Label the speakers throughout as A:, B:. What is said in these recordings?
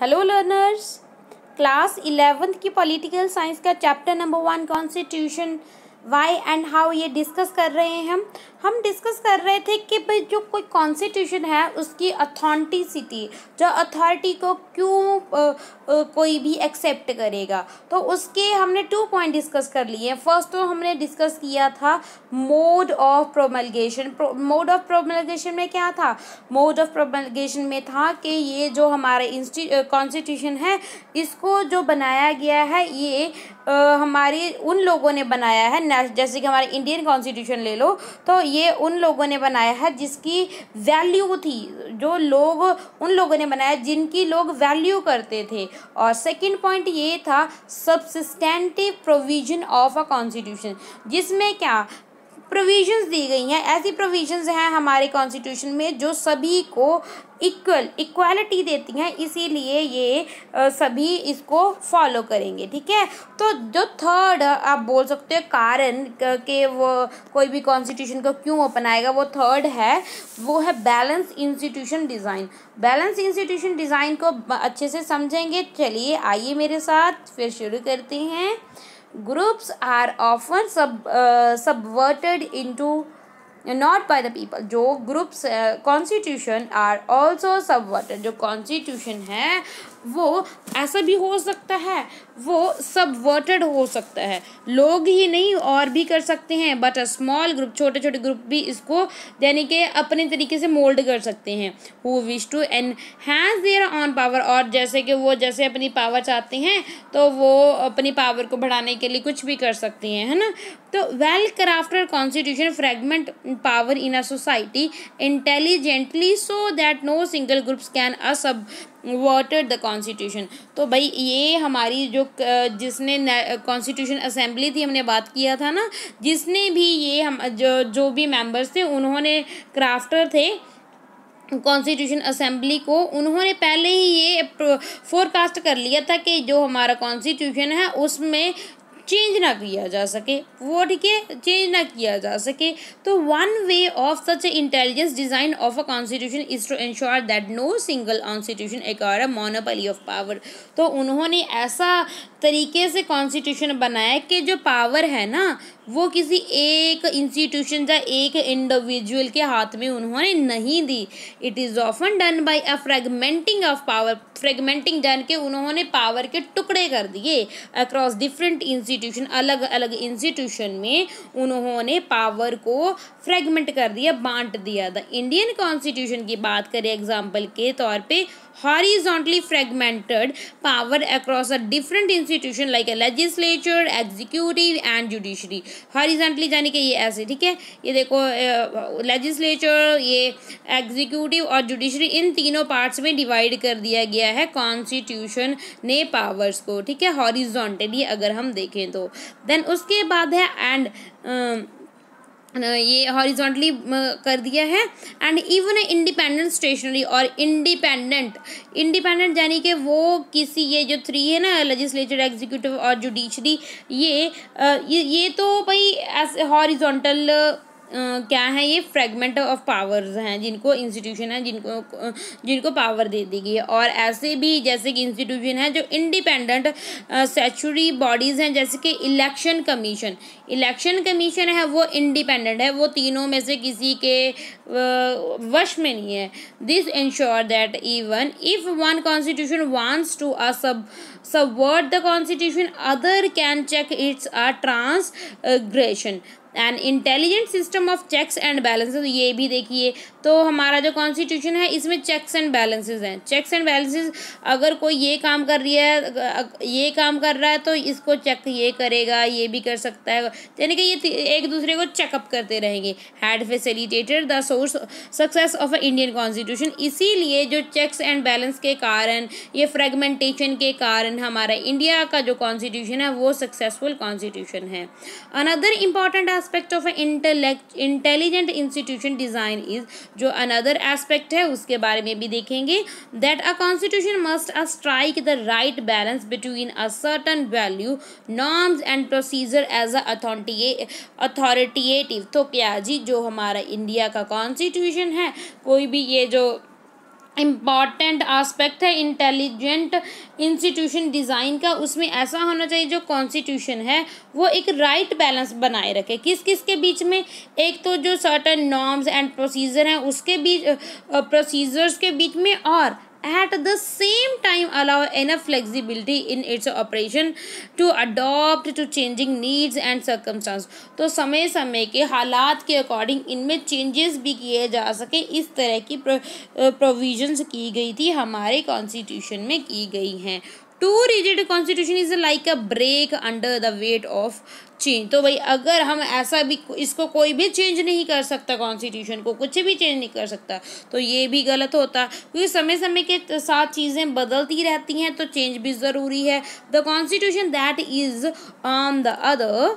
A: hello learners class eleventh की political science का chapter number one constitution why and how ये discuss कर रहे हैं हम हम डिस्कस कर रहे थे कि भाई जो कोई कॉन्स्टिट्यूशन है उसकी अथॉन्टिसिटी जो अथॉरिटी को क्यों कोई भी एक्सेप्ट करेगा तो उसके हमने टू पॉइंट डिस्कस कर लिए फर्स्ट तो हमने डिस्कस किया था mode of promulgation mode of promulgation में क्या था मोड ऑफ प्रोमलगेशन में था कि ये जो हमारा कॉन्स्टिट्यूशन है इसको जो बनाया गया है ये हमारे उन लोगों ने बनाया है जैसे कि हमारे इंडियन कॉन्स्टिट्यूशन ले लो तो ये उन लोगों ने बनाया है जिसकी वैल्यू थी जो लोग उन लोगों ने बनाया जिनकी लोग वैल्यू करते थे और सेकंड पॉइंट ये था substantive provision of a constitution जिसमें क्या प्रोविजंस दी गई हैं ऐसी प्रोविजंस हैं हमारे कॉन्स्टिट्यूशन में जो सभी को इक्वल इक्वालिटी देती हैं इसीलिए ये सभी इसको फॉलो करेंगे ठीक है तो जो थर्ड आप बोल सकते हो कारण के वो कोई भी कॉन्स्टिट्यूशन को क्यों अपनाएगा वो थर्ड है वो है balance institution design balance institution design को अच्छे से समझेंगे चलिए आइए मेरे साथ फिर शुरू करते हैं groups are often sub, uh, subverted into not by the people जो groups constitution are also subverted जो कॉन्स्टिट्यूशन है वो ऐसा भी हो सकता है वो सबवर्टेड हो सकता है लोग ही नहीं और भी कर सकते हैं बट अ स्मॉल ग्रुप छोटे छोटे ग्रुप भी इसको यानी कि अपने तरीके से मोल्ड कर सकते हैं who wish to enhance their own power और जैसे कि वो जैसे अपनी पावर चाहते हैं तो वो अपनी पावर को बढ़ाने के लिए कुछ भी कर सकते हैं है ना तो well crafted constitution fragment power in a society intelligently so that no single groups can uh subvert the constitution तो भाई ये हमारी जो जिसने कॉन्स्टिट्यूशन असेंबली थी हमने बात किया था ना जिसने भी ये हम जो जो भी मेंबर्स थे उन्होंने क्राफ्टर थे कॉन्स्टिट्यूशन असेंबली को उन्होंने पहले ही ये फोरकास्ट कर लिया था कि जो हमारा कॉन्स्टिट्यूशन है उसमें चेंज ना किया जा सके वो ठीक है चेंज ना किया जा सके तो one way of such intelligence design of a constitution is to ensure that no single constitution एक अ मोनोपली ऑफ पावर तो उन्होंने ऐसा तरीके से कॉन्स्टिट्यूशन बनाया कि जो पावर है ना वो किसी एक इंस्टीट्यूशन या एक इंडिविजुअल के हाथ में उन्होंने नहीं दी it is often done by a fragmenting of power fragmenting done के उन्होंने पावर के टुकड़े कर दिए अक्रॉस डिफरेंट इंस्टीट्यूट इंस्टीट्यूशन अलग अलग इंस्टीट्यूशन में उन्होंने पावर को फ्रेगमेंट कर दिया बांट दिया द इंडियन कॉन्स्टिट्यूशन की बात करें एग्जाम्पल के तौर पर horizontally fragmented power across a different institution like a legislature executive and judiciary horizontally यानी कि ये ऐसे ठीक है ये देखो लेजिस्लेचर ये एग्जीक्यूटिव और जुडिशरी इन तीनों पार्ट्स में डिवाइड कर दिया गया है कॉन्स्टिट्यूशन ने पावर्स को ठीक है हॉरिजॉन्टली अगर हम देखें में दो देन उसके बाद है एंड ये हॉरिजॉन्टली कर दिया है एंड इवन इंडिपेंडेंट स्टेशनरी और इंडिपेंडेंट इंडिपेंडेंट यानी कि वो किसी ये जो थ्री है ना लेजिस्लेचर एग्जीक्यूटिव और जुडिशरी ये ये तो भाई ऐसे हॉरिजॉन्टल क्या है ये फ्रेगमेंट ऑफ पावर्स हैं जिनको इंस्टीट्यूशन है जिनको जिनको पावर दे दी गई है और ऐसे भी जैसे कि इंस्टीट्यूशन है जो इंडिपेंडेंट सेचुरी बॉडीज़ हैं जैसे कि इलेक्शन कमीशन इलेक्शन कमीशन है वो इंडिपेंडेंट है वो तीनों में से किसी के वश में नहीं है this ensure that even if one constitution wants to uh subvert the constitution other can check its ah transgression and intelligent system of checks and balances ये भी देखिए तो हमारा जो कॉन्स्टिट्यूशन है इसमें चेक्स एंड बैलेंसेज हैं checks and balances अगर कोई ये काम कर रही है ये काम कर रहा है तो इसको चेक ये करेगा ये भी कर सकता है यानी कि ये एक दूसरे को चेकअप करते रहेंगे had facilitated the source success of Indian constitution इसीलिए जो चेक्स एंड बैलेंस के कारण ये फ्रेगमेंटेशन के कारण हमारा इंडिया का जो कॉन्स्टिट्यूशन है वो सक्सेसफुल कॉन्स्टिट्यूशन है another important aspect of intellect intelligent institution design is जो अनदर एस्पेक्ट है उसके बारे में भी देखेंगे that a constitution must a strike the right balance between a certain value norms and procedure as authority अथॉरिटीटिव तो क्या जी जो हमारा इंडिया का कॉन्स्टिट्यूशन है कोई भी ये जो इम्पॉर्टेंट आस्पेक्ट है इंटेलिजेंट इंस्टीट्यूशन डिज़ाइन का उसमें ऐसा होना चाहिए जो कॉन्स्टिट्यूशन है वो एक राइट right बैलेंस बनाए रखे किस किस के बीच में एक तो जो सर्टन नॉर्म्स एंड प्रोसीजर हैं उसके बीच प्रोसीजर्स के बीच में और at the same time allow enough flexibility in its operation to adopt to changing needs and circumstance तो समय समय के हालात के अकॉर्डिंग इनमें चेंजेस भी किए जा सके इस तरह की प्रोविजन्स की गई थी हमारे कॉन्स्टिट्यूशन में की गई हैं too rigid constitution is like a break under the weight of change तो भाई अगर हम ऐसा भी इसको कोई भी चेंज नहीं कर सकता कॉन्स्टिट्यूशन को कुछ भी चेंज नहीं कर सकता तो ये भी गलत होता क्योंकि समय समय के साथ चीज़ें बदलती रहती हैं तो चेंज भी ज़रूरी है the constitution that is on the other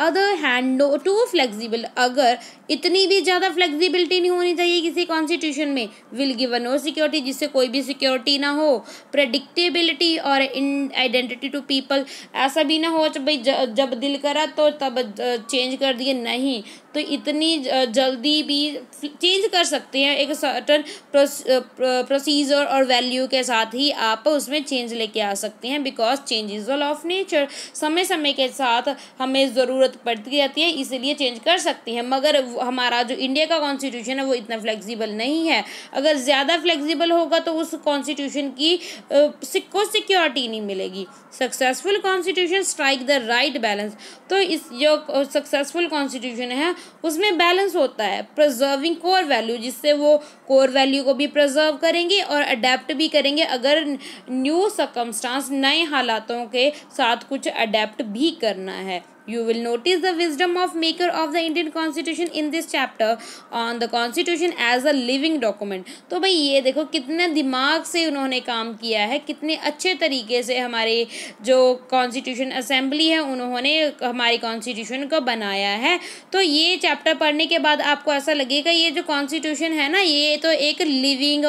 A: other hand no too flexible अगर इतनी भी ज़्यादा फ्लेक्सिबिलिटी नहीं होनी चाहिए किसी कॉन्स्टिट्यूशन में विल गिवन नो सिक्योरिटी जिससे कोई भी सिक्योरिटी ना हो प्रडिक्टेबिलिटी और इन आइडेंटिटी टू पीपल ऐसा भी ना हो भाई जब दिल करा तो तब चेंज कर दिए नहीं तो इतनी जल्दी भी चेंज कर सकते हैं एक सर्टन प्रोसीजर और वैल्यू के साथ ही आप उसमें चेंज लेके आ सकते हैं because change is the of nature समय समय के साथ हमें ज़रूरत पड़ती रहती है इसीलिए चेंज कर सकते हैं मगर हमारा जो इंडिया का कॉन्स्टिट्यूशन है वो इतना फ्लेक्सिबल नहीं है अगर ज़्यादा फ्लेक्सिबल होगा तो उस कॉन्स्टिट्यूशन की को सिक्योरिटी नहीं मिलेगी successful constitution strike the right balance तो इस जो सक्सेसफुल कॉन्स्टिट्यूशन है उसमें बैलेंस होता है प्रजर्विंग कोर वैल्यू जिससे वो कोर वैल्यू को भी प्रजर्व करेंगे और अडेप्ट भी करेंगे अगर न्यू सकमस्टांस नए हालातों के साथ कुछ अडेप्ट भी करना है you will notice the wisdom of maker of the indian constitution in this chapter on the constitution as a living document तो भाई ये देखो कितने दिमाग से उन्होंने काम किया है कितने अच्छे तरीके से हमारे जो कॉन्स्टिट्यूशन असेंबली है उन्होंने हमारी कॉन्स्टिट्यूशन को बनाया है तो ये चैप्टर पढ़ने के बाद आपको ऐसा लगेगा ये जो कॉन्स्टिट्यूशन है ना ये तो एक लिविंग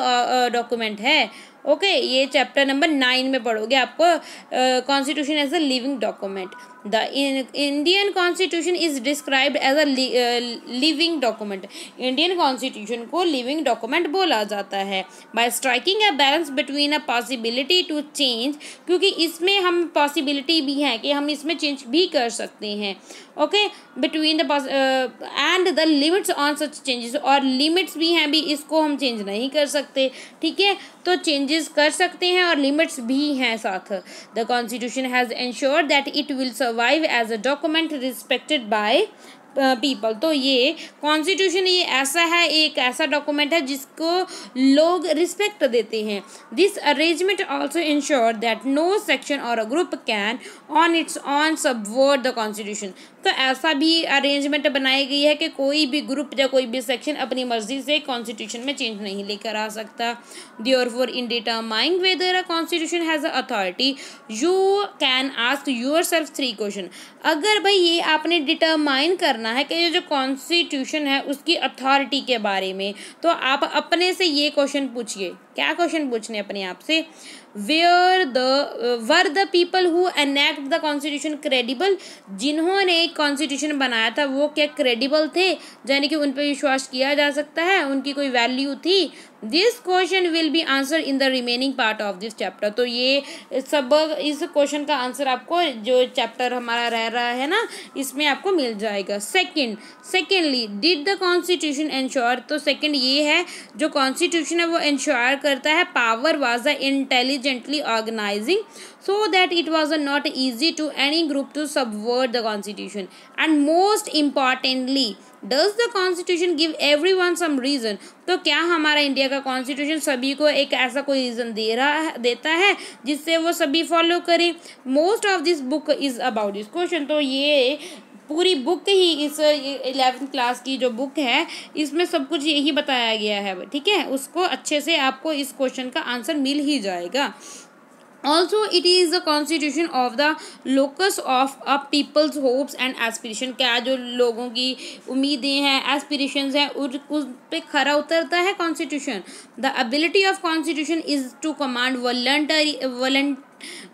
A: डॉक्यूमेंट है ओके okay, ये चैप्टर नंबर नाइन में पढ़ोगे आपको constitution as a living document the Indian constitution is described as a living document Indian constitution को लिविंग डॉक्यूमेंट बोला जाता है by striking a balance between a possibility to change क्योंकि इसमें हम पॉसिबिलिटी भी हैं कि हम इसमें चेंज भी कर सकते हैं okay between the and the limits on such changes और लिमिट्स भी हैं भी इसको हम चेंज नहीं कर सकते ठीक है तो चेंजेस कर सकते हैं और लिमिट्स भी हैं साथ the constitution has ensure that it will serve survive as a document respected by people तो ये कॉन्स्टिट्यूशन ये ऐसा है एक ऐसा डॉक्यूमेंट है जिसको लोग रिस्पेक्ट देते हैं this arrangement also ensure that no section और a group can on its own word the constitution तो ऐसा भी अरेंजमेंट बनाई गई है कि कोई भी ग्रुप या कोई भी सेक्शन अपनी मर्जी से कॉन्स्टिट्यूशन में चेंज नहीं लेकर आ सकता therefore in determining whether a constitution has authority you can ask yourself three question अगर भाई ये आपने डिटरमाइन करना करना है कि ये जो कॉन्स्टिट्यूशन है उसकी अथॉरिटी के बारे में तो आप अपने से ये क्वेश्चन पूछिए क्या क्वेश्चन पूछने अपने आप से where the were the people who enact the constitution credible जिन्होंने कॉन्स्टिट्यूशन बनाया था वो क्या क्रेडिबल थे यानी कि उन पर विश्वास किया जा सकता है उनकी कोई वैल्यू थी this question will be answer in the remaining part of this chapter तो ये सब इस क्वेश्चन का आंसर आपको जो चैप्टर हमारा रह रहा है ना इसमें आपको मिल जाएगा second secondly did the constitution ensure तो सेकेंड ये है जो कॉन्स्टिट्यूशन है वो इंश्योर करता है power was uh intelligently organizing so that it was uh not easy to any group to subvert the constitution and most importantly does the constitution give everyone some reason तो क्या हमारा India का constitution सभी को एक ऐसा कोई reason दे रहा है देता है जिससे वो सभी फॉलो करें most of this book is about this question तो ये पूरी बुक ही इस एलेवेंथ क्लास की जो बुक है इसमें सब कुछ यही बताया गया है ठीक है उसको अच्छे से आपको इस क्वेश्चन का आंसर मिल ही जाएगा also it is the constitution of the locus of uh people's hopes and aspiration क्या जो लोगों की उम्मीदें हैं एस्पिरेशन हैं उस पर खरा उतरता है constitution the ability of constitution is to command voluntary volt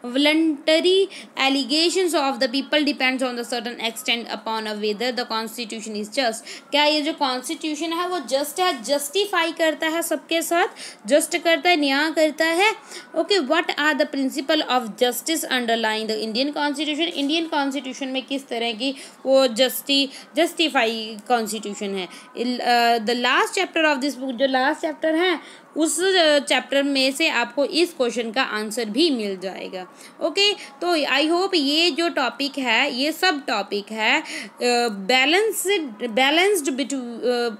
A: voluntary allegations of the people depends on the certain extent upon a whether the constitution is just क्या ये जो constitution है वो just है justify करता है सबके साथ just करता है न्याय करता है okay what are the principle of justice underlying the Indian constitution Indian constitution में किस तरह की वो justy justify constitution है the last chapter of this book जो last chapter है उस चैप्टर में से आपको इस क्वेश्चन का आंसर भी मिल जाए जाएगा ओके तो आई होप ये जो टॉपिक है ये सब टॉपिक है balanced balanced between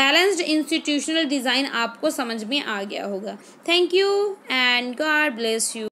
A: balanced institutional design आपको समझ में आ गया होगा thank you and God bless you